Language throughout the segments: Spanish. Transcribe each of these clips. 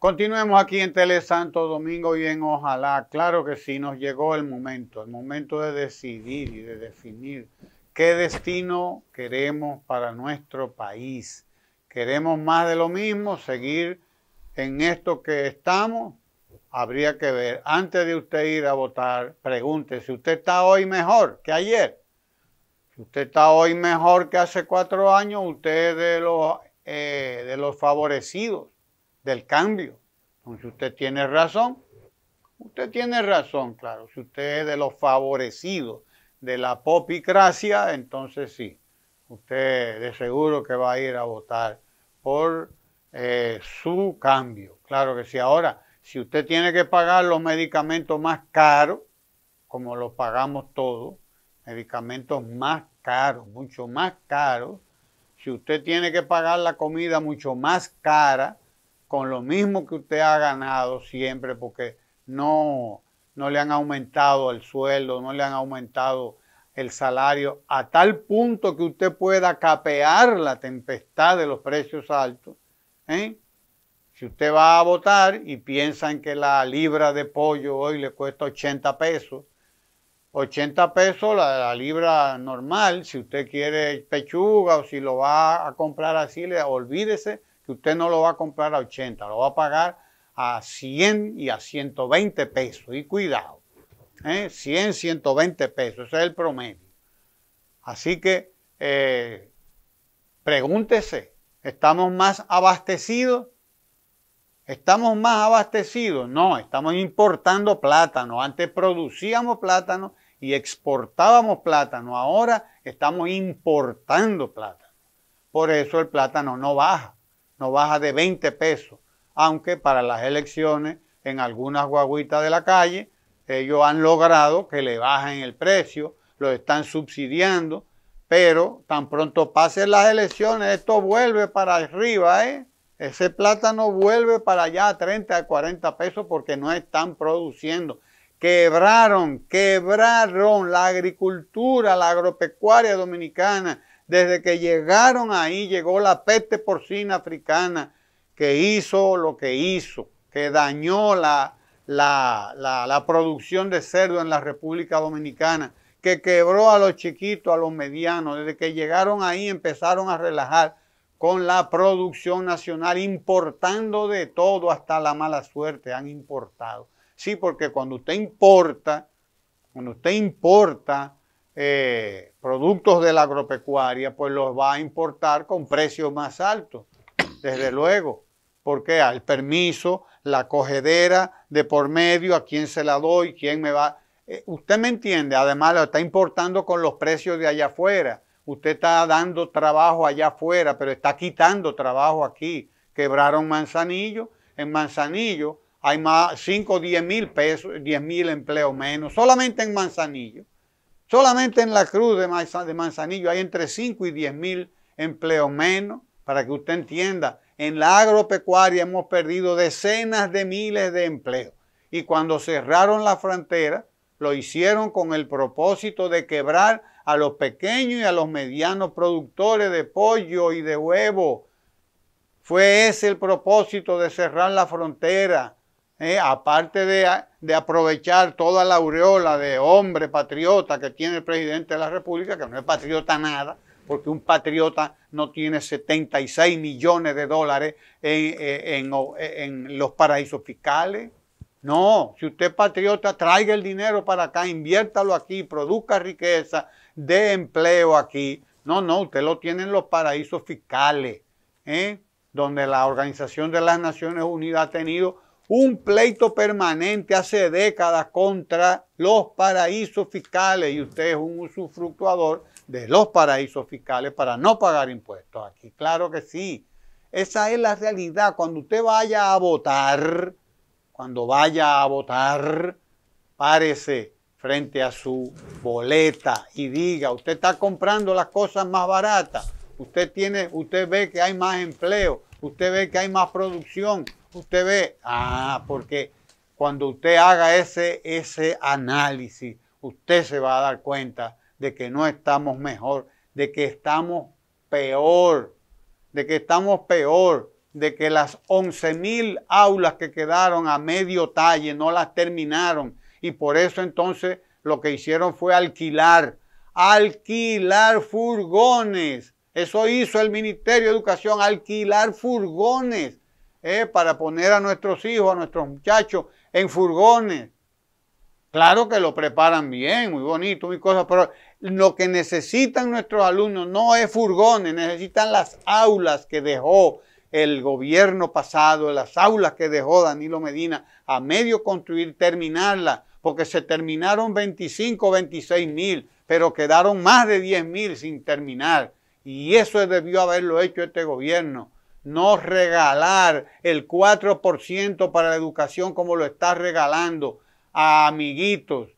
Continuemos aquí en Tele Santo Domingo y en Ojalá. Claro que sí, nos llegó el momento, el momento de decidir y de definir qué destino queremos para nuestro país. ¿Queremos más de lo mismo? ¿Seguir en esto que estamos? Habría que ver, antes de usted ir a votar, pregunte si usted está hoy mejor que ayer. Si usted está hoy mejor que hace cuatro años, usted es de los, eh, de los favorecidos del cambio. Entonces usted tiene razón. Usted tiene razón, claro. Si usted es de los favorecidos de la popicracia, entonces sí. Usted de seguro que va a ir a votar por eh, su cambio. Claro que sí. Ahora, si usted tiene que pagar los medicamentos más caros, como los pagamos todos, medicamentos más caros, mucho más caros, si usted tiene que pagar la comida mucho más cara, con lo mismo que usted ha ganado siempre porque no, no le han aumentado el sueldo, no le han aumentado el salario a tal punto que usted pueda capear la tempestad de los precios altos. ¿eh? Si usted va a votar y piensa en que la libra de pollo hoy le cuesta 80 pesos, 80 pesos la, libra normal, si usted quiere pechuga o si lo va a comprar así, le, olvídese usted no lo va a comprar a 80, lo va a pagar a 100 y a 120 pesos. Y cuidado, 100, ¿eh? 120 pesos, ese es el promedio. Así que eh, pregúntese, ¿estamos más abastecidos? ¿Estamos más abastecidos? No, estamos importando plátano. Antes producíamos plátano y exportábamos plátano. Ahora estamos importando plátano. Por eso el plátano no baja no baja de 20 pesos, aunque para las elecciones en algunas guaguitas de la calle ellos han logrado que le bajen el precio, lo están subsidiando, pero tan pronto pasen las elecciones, esto vuelve para arriba, ¿eh? Ese plátano vuelve para allá a 30, a 40 pesos porque no están produciendo. Quebraron, quebraron la agricultura, la agropecuaria dominicana desde que llegaron ahí llegó la peste porcina africana que hizo lo que hizo, que dañó la, la, producción de cerdo en la República Dominicana, que quebró a los chiquitos, a los medianos. Desde que llegaron ahí empezaron a relajar con la producción nacional, importando de todo, hasta la mala suerte han importado. Sí, porque cuando usted importa, cuando usted importa eh, productos de la agropecuaria, pues los va a importar con precios más altos, desde luego, porque al permiso, la cogedera de por medio, a quién se la doy, quién me va... Eh, usted me entiende, además lo está importando con los precios de allá afuera, usted está dando trabajo allá afuera, pero está quitando trabajo aquí. Quebraron Manzanillo, en Manzanillo hay más 5 o 10 mil pesos, 10 mil empleos menos, solamente en Manzanillo. Solamente en la cruz de Manzanillo hay entre 5 y 10 mil empleos menos, para que usted entienda. En la agropecuaria hemos perdido decenas de miles de empleos. Y cuando cerraron la frontera, lo hicieron con el propósito de quebrar a los pequeños y a los medianos productores de pollo y de huevo. Fue ese el propósito de cerrar la frontera, ¿eh? aparte de de aprovechar toda la aureola de hombre patriota que tiene el presidente de la República, que no es patriota nada, porque un patriota no tiene 76 millones de dólares eh, en, los paraísos fiscales. No, si usted es patriota, traiga el dinero para acá, inviértalo aquí, produzca riqueza, dé empleo aquí. No, no, usted lo tiene en los paraísos fiscales, ¿eh? donde la Organización de las Naciones Unidas ha tenido un pleito permanente hace décadas contra los paraísos fiscales y usted es un usufructuador de los paraísos fiscales para no pagar impuestos aquí. Claro que sí. Esa es la realidad. Cuando usted vaya a votar, cuando vaya a votar, párese frente a su boleta y diga, usted está comprando las cosas más baratas, usted tiene, usted ve que hay más empleo, usted ve que hay más producción, Usted ve, ah, porque cuando usted haga ese, ese análisis, usted se va a dar cuenta de que no estamos mejor, de que estamos peor, de que estamos peor, de que las 11.000 aulas que quedaron a medio talle no las terminaron y por eso entonces lo que hicieron fue alquilar, alquilar furgones. Eso hizo el Ministerio de Educación, alquilar furgones ¿eh? para poner a nuestros hijos, a nuestros muchachos en furgones. Claro que lo preparan bien, muy bonito, muy cosas, pero lo que necesitan nuestros alumnos no es furgones, necesitan las aulas que dejó el gobierno pasado, las aulas que dejó Danilo Medina a medio construir, terminarlas, porque se terminaron 25, 26 mil, pero quedaron más de 10 mil sin terminar. Y eso debió haberlo hecho este gobierno no regalar el 4% para la educación como lo está regalando a amiguitos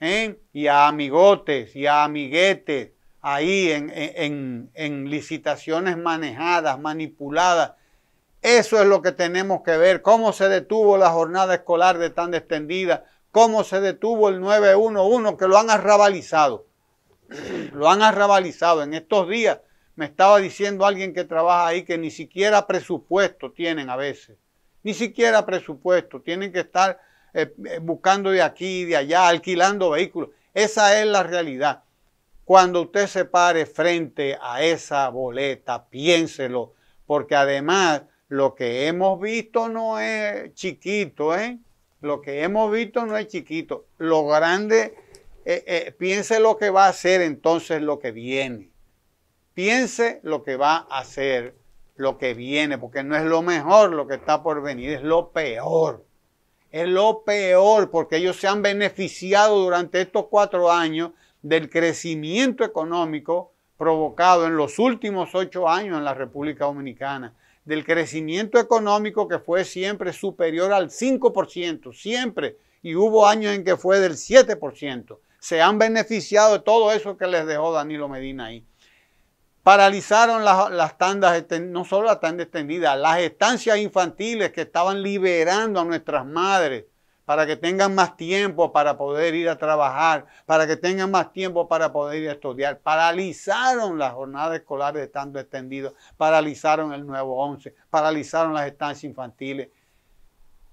¿eh? y a amigotes y a amiguetes ahí en, en, en licitaciones manejadas, manipuladas. Eso es lo que tenemos que ver, cómo se detuvo la jornada escolar de tan extendida, cómo se detuvo el 911, que lo han arrabalizado. Lo han arrabalizado en estos días me estaba diciendo alguien que trabaja ahí que ni siquiera presupuesto tienen a veces, ni siquiera presupuesto, tienen que estar eh, eh, buscando de aquí y de allá, alquilando vehículos. Esa es la realidad. Cuando usted se pare frente a esa boleta, piénselo, porque además lo que hemos visto no es chiquito, ¿eh? Lo que hemos visto no es chiquito. Lo grande, eh, piense lo que va a ser entonces lo que viene. Piense lo que va a hacer, lo que viene, porque no es lo mejor lo que está por venir, es lo peor. Es lo peor, porque ellos se han beneficiado durante estos cuatro años del crecimiento económico provocado en los últimos ocho años en la República Dominicana, del crecimiento económico que fue siempre superior al 5%, siempre, y hubo años en que fue del 7%. Se han beneficiado de todo eso que les dejó Danilo Medina ahí. Paralizaron las, tandas, no solo las tanda extendidas, las estancias infantiles que estaban liberando a nuestras madres para que tengan más tiempo para poder ir a trabajar, para que tengan más tiempo para poder ir a estudiar. Paralizaron las jornadas escolares de tanto extendido, paralizaron el nuevo 11, paralizaron las estancias infantiles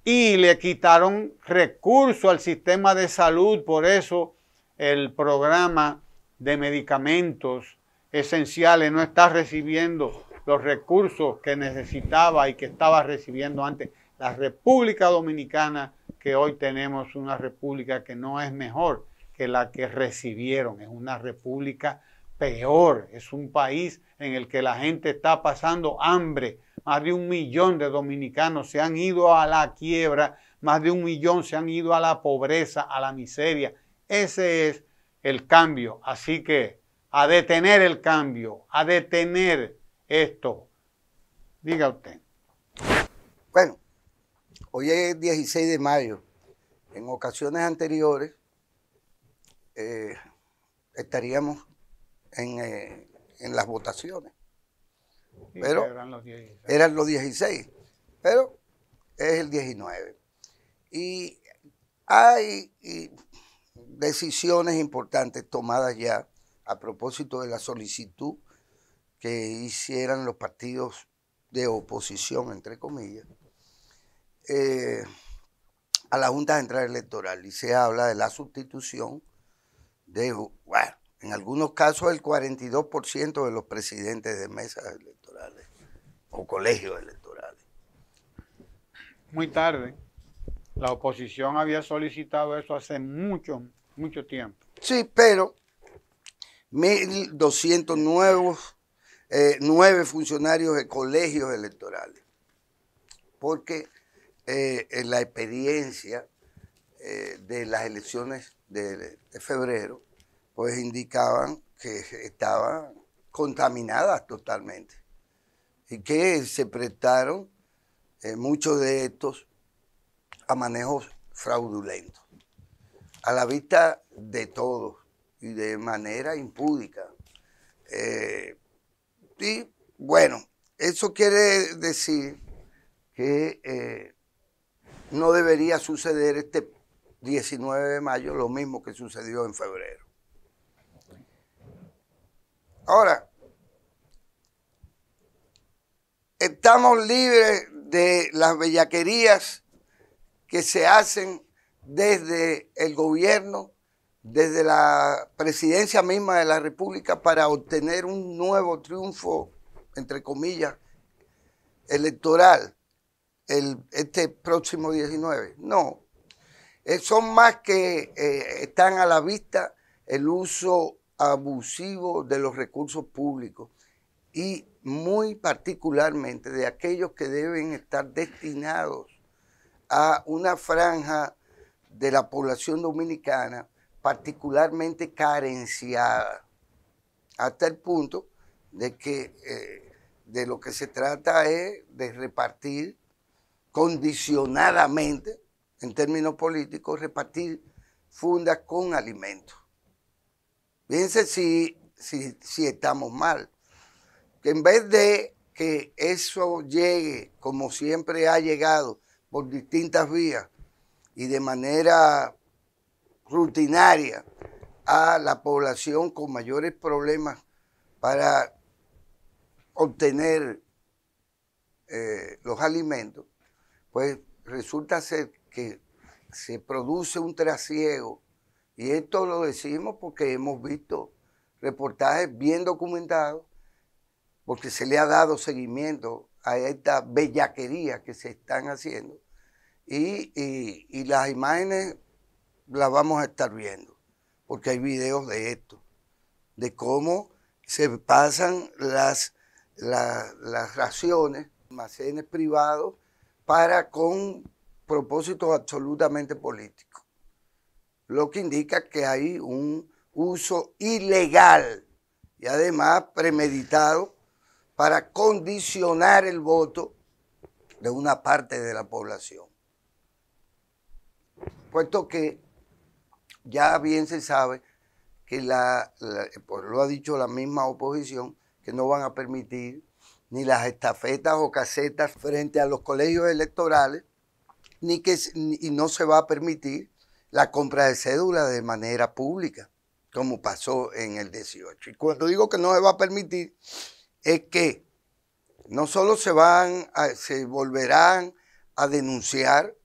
y le quitaron recursos al sistema de salud. Por eso el programa de medicamentos esenciales, no está recibiendo los recursos que necesitaba y que estaba recibiendo antes. La República Dominicana, que hoy tenemos una república que no es mejor que la que recibieron, es una república peor, es un país en el que la gente está pasando hambre. Más de un millón de dominicanos se han ido a la quiebra, más de un millón se han ido a la pobreza, a la miseria. Ese es el cambio. Así que a detener el cambio, a detener esto. Diga usted. Bueno, hoy es 16 de mayo. En ocasiones anteriores eh, estaríamos eh, en, las votaciones. pero eran los, 16. Pero es el 19. Y hay decisiones importantes tomadas ya a propósito de la solicitud que hicieran los partidos de oposición, entre comillas, eh, a la Junta Central Electoral y se habla de la sustitución de, bueno, en algunos casos el 42% de los presidentes de mesas electorales o colegios electorales. Muy tarde. La oposición había solicitado eso hace mucho, mucho tiempo. Sí, pero 1.200 nuevos, eh, nueve funcionarios de colegios electorales. Porque eh, en la experiencia eh, de las elecciones de, de, febrero, pues indicaban que estaban contaminadas totalmente y que se prestaron muchos de estos a manejos fraudulentos, a la vista de todos y de manera impúdica. Eh, y bueno, eso quiere decir que eh, no debería suceder este 19 de mayo lo mismo que sucedió en febrero. Ahora, estamos libres de las bellaquerías que se hacen desde el gobierno desde la presidencia misma de la República para obtener un nuevo triunfo, entre comillas, electoral el, este próximo 19. No, eh, son más que eh, están a la vista el uso abusivo de los recursos públicos y muy particularmente de aquellos que deben estar destinados a una franja de la población dominicana particularmente carenciada, hasta el punto de que eh, de lo que se trata es de repartir condicionadamente, en términos políticos, repartir fundas con alimentos. Fíjense si, si, si estamos mal. Que en vez de que eso llegue, como siempre ha llegado, por distintas vías y de manera rutinaria a la población con mayores problemas para obtener eh, los alimentos, pues resulta ser que se produce un trasiego. Y esto lo decimos porque hemos visto reportajes bien documentados, porque se le ha dado seguimiento a esta bellaquería que se están haciendo. Y, y las imágenes la vamos a estar viendo, porque hay videos de esto, de cómo se pasan las, las raciones, almacenes privados, para con propósitos absolutamente políticos, lo que indica que hay un uso ilegal y además premeditado para condicionar el voto de una parte de la población. Puesto que ya bien se sabe que la, pues, lo ha dicho la misma oposición, que no van a permitir ni las estafetas o casetas frente a los colegios electorales, ni que y no se va a permitir la compra de cédula de manera pública, como pasó en el 18. Y cuando digo que no se va a permitir, es que no solo se van, se volverán a denunciar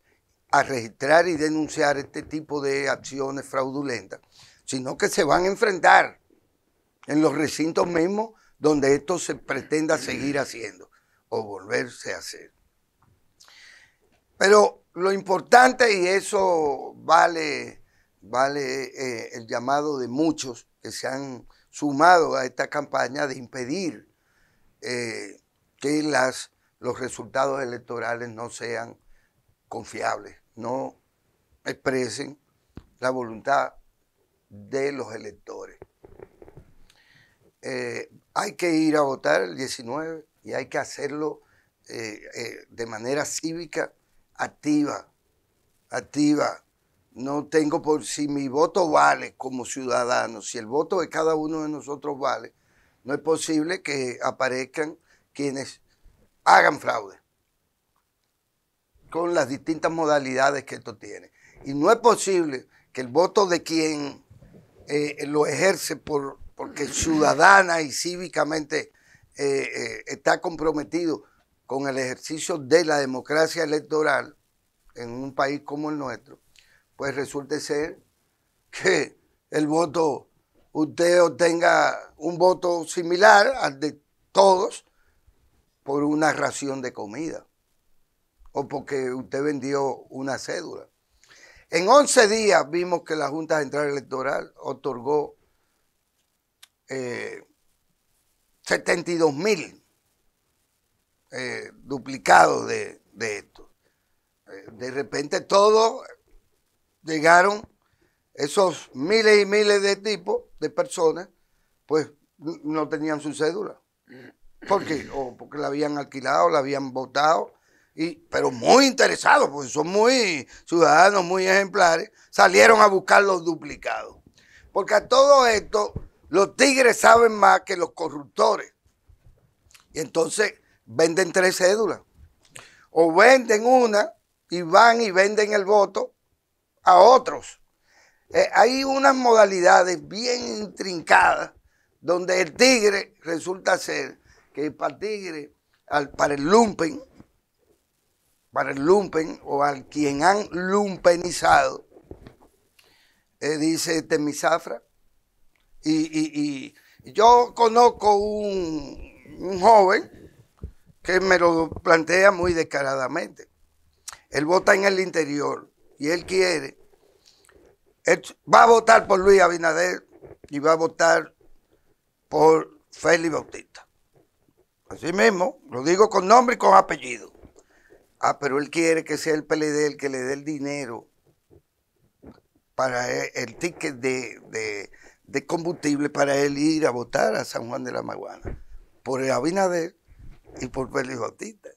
a registrar y denunciar este tipo de acciones fraudulentas, sino que se van a enfrentar en los recintos mismos donde esto se pretenda seguir haciendo o volverse a hacer. Pero lo importante, y eso vale, vale eh, el llamado de muchos que se han sumado a esta campaña de impedir eh, que las, los resultados electorales no sean confiables, no expresen la voluntad de los electores. Eh, hay que ir a votar el 19 y hay que hacerlo eh, eh, de manera cívica activa, activa. No tengo por si mi voto vale como ciudadano, si el voto de cada uno de nosotros vale, no es posible que aparezcan quienes hagan fraude con las distintas modalidades que esto tiene. Y no es posible que el voto de quien eh, lo ejerce por, porque ciudadana y cívicamente eh, eh, está comprometido con el ejercicio de la democracia electoral en un país como el nuestro, pues resulte ser que el voto, usted obtenga un voto similar al de todos por una ración de comida o porque usted vendió una cédula. En 11 días vimos que la Junta Central Electoral otorgó 72 eh, mil eh, duplicados de, esto. Eh, de repente todos llegaron, esos miles y miles de tipos, de personas, pues no tenían su cédula. ¿Por qué? O porque la habían alquilado, la habían votado, pero muy interesados, porque son muy ciudadanos, muy ejemplares, salieron a buscar los duplicados. Porque a todo esto, los tigres saben más que los corruptores. Y entonces venden tres cédulas. O venden una y van y venden el voto a otros. Eh, hay unas modalidades bien intrincadas donde el tigre resulta ser que para el tigre, para el lumpen, para el lumpen o al quien han lumpenizado, eh, dice, Temisafra, este Y, yo conozco un, joven que me lo plantea muy descaradamente. Él vota en el interior y él quiere, va a votar por Luis Abinader y va a votar por Félix Bautista. Así mismo, lo digo con nombre y con apellido. Ah, pero él quiere que sea el PLD el que le dé el dinero para eh, el ticket de, combustible para él ir a votar a San Juan de la Maguana. Por el Abinader y por Félix Bautista.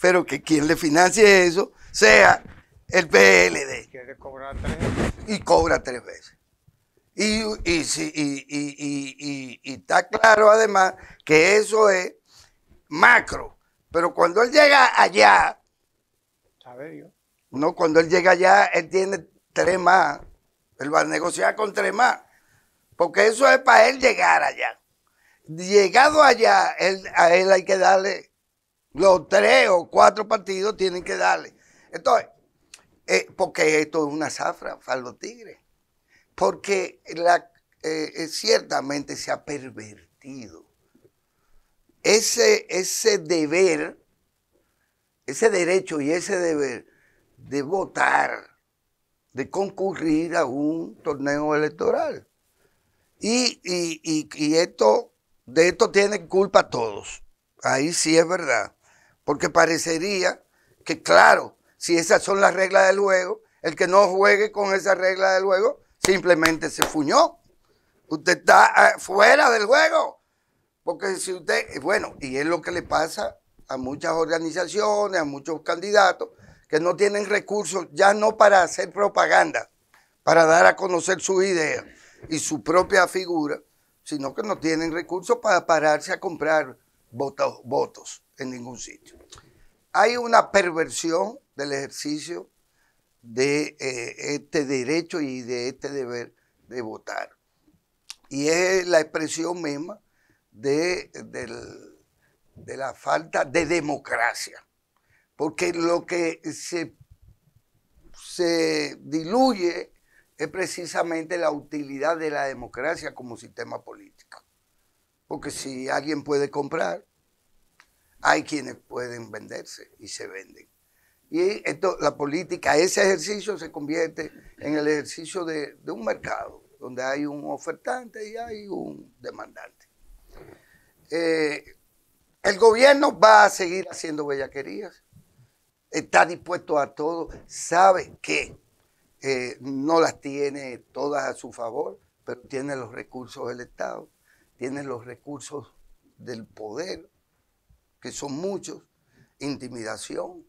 Pero que quien le financie eso sea el PLD. Y cobra tres veces. Y, y, y, está claro además que eso es macro. Pero cuando él llega allá, no, cuando él llega allá, él tiene tres más. Él va a negociar con tres más. Porque eso es para él llegar allá. Llegado allá, él, a él hay que darle los tres o cuatro partidos tienen que darle. Entonces, eh, porque esto es una zafra para los tigres. Porque la, eh, eh, ciertamente se ha pervertido ese, ese deber ese derecho y ese deber de votar, de concurrir a un torneo electoral. Y, y, esto, de esto tienen culpa todos. Ahí sí es verdad. Porque parecería que, claro, si esas son las reglas del juego, el que no juegue con esas reglas del juego simplemente se fuñó. Usted está eh, fuera del juego. Porque si usted, eh, bueno, y es lo que le pasa a muchas organizaciones, a muchos candidatos que no tienen recursos, ya no para hacer propaganda, para dar a conocer su idea y su propia figura, sino que no tienen recursos para pararse a comprar votos, en ningún sitio. Hay una perversión del ejercicio de eh, este derecho y de este deber de votar. Y es la expresión misma de, del de la falta de democracia. Porque lo que se, se diluye es precisamente la utilidad de la democracia como sistema político. Porque si alguien puede comprar, hay quienes pueden venderse y se venden. Y esto, la política, ese ejercicio se convierte en el ejercicio de, un mercado, donde hay un ofertante y hay un demandante. Eh, el gobierno va a seguir haciendo bellaquerías. Está dispuesto a todo. Sabe que eh, no las tiene todas a su favor, pero tiene los recursos del Estado, tiene los recursos del poder, que son muchos, intimidación,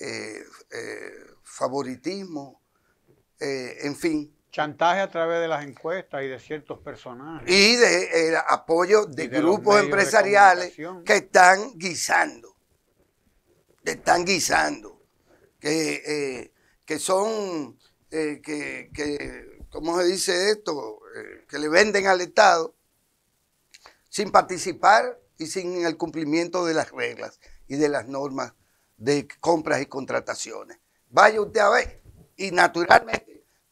eh, eh, favoritismo, en fin, Chantaje a través de las encuestas y de ciertos personajes. Y de el apoyo de, grupos empresariales que están guisando. están guisando. Que, eh, que son, eh, que, que, ¿cómo se dice esto? Eh, que le venden al Estado sin participar y sin el cumplimiento de las reglas y de las normas de compras y contrataciones. Vaya usted a ver. Y naturalmente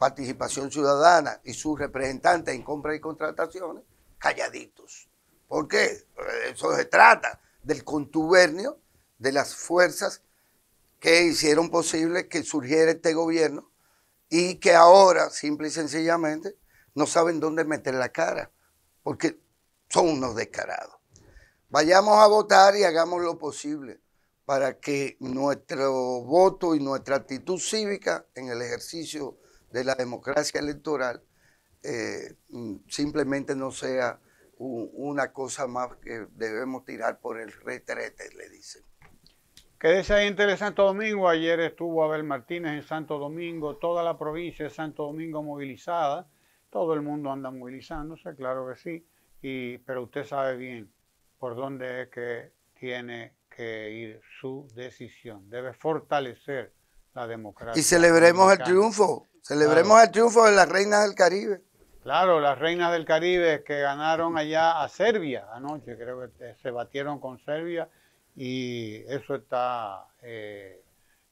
participación ciudadana y sus representantes en compras y contrataciones, calladitos. ¿Por qué? Eso se trata del contubernio de las fuerzas que hicieron posible que surgiera este gobierno y que ahora, simple y sencillamente, no saben dónde meter la cara, porque son unos descarados. Vayamos a votar y hagamos lo posible para que nuestro voto y nuestra actitud cívica en el ejercicio de la democracia electoral eh, mm, simplemente no sea una cosa más que debemos tirar por el retrete, le dicen. Quédese ahí en Santo Domingo. Ayer estuvo Abel Martínez en Santo Domingo, toda la provincia de Santo Domingo movilizada. Todo el mundo anda movilizándose, claro que sí. Y, pero usted sabe bien por dónde es que tiene que ir su decisión. Debe fortalecer la democracia. Y celebremos el triunfo. Celebremos el triunfo de las reinas del Caribe. Claro, las reinas del Caribe que ganaron allá a Serbia anoche, creo que se batieron con Serbia y eso está eh,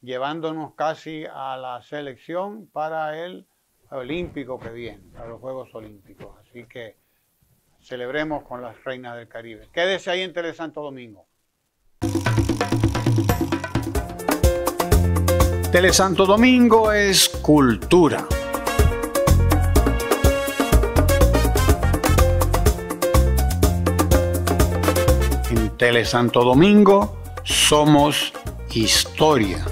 llevándonos casi a la selección para el olímpico que viene, para los Juegos Olímpicos. Así que celebremos con las reinas del Caribe. Quédese ahí en Tele Santo Domingo. Tele Santo Domingo es cultura. En Tele Santo Domingo somos historia.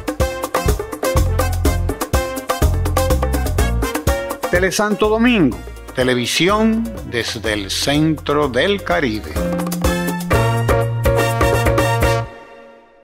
Tele Santo Domingo, televisión desde el centro del Caribe.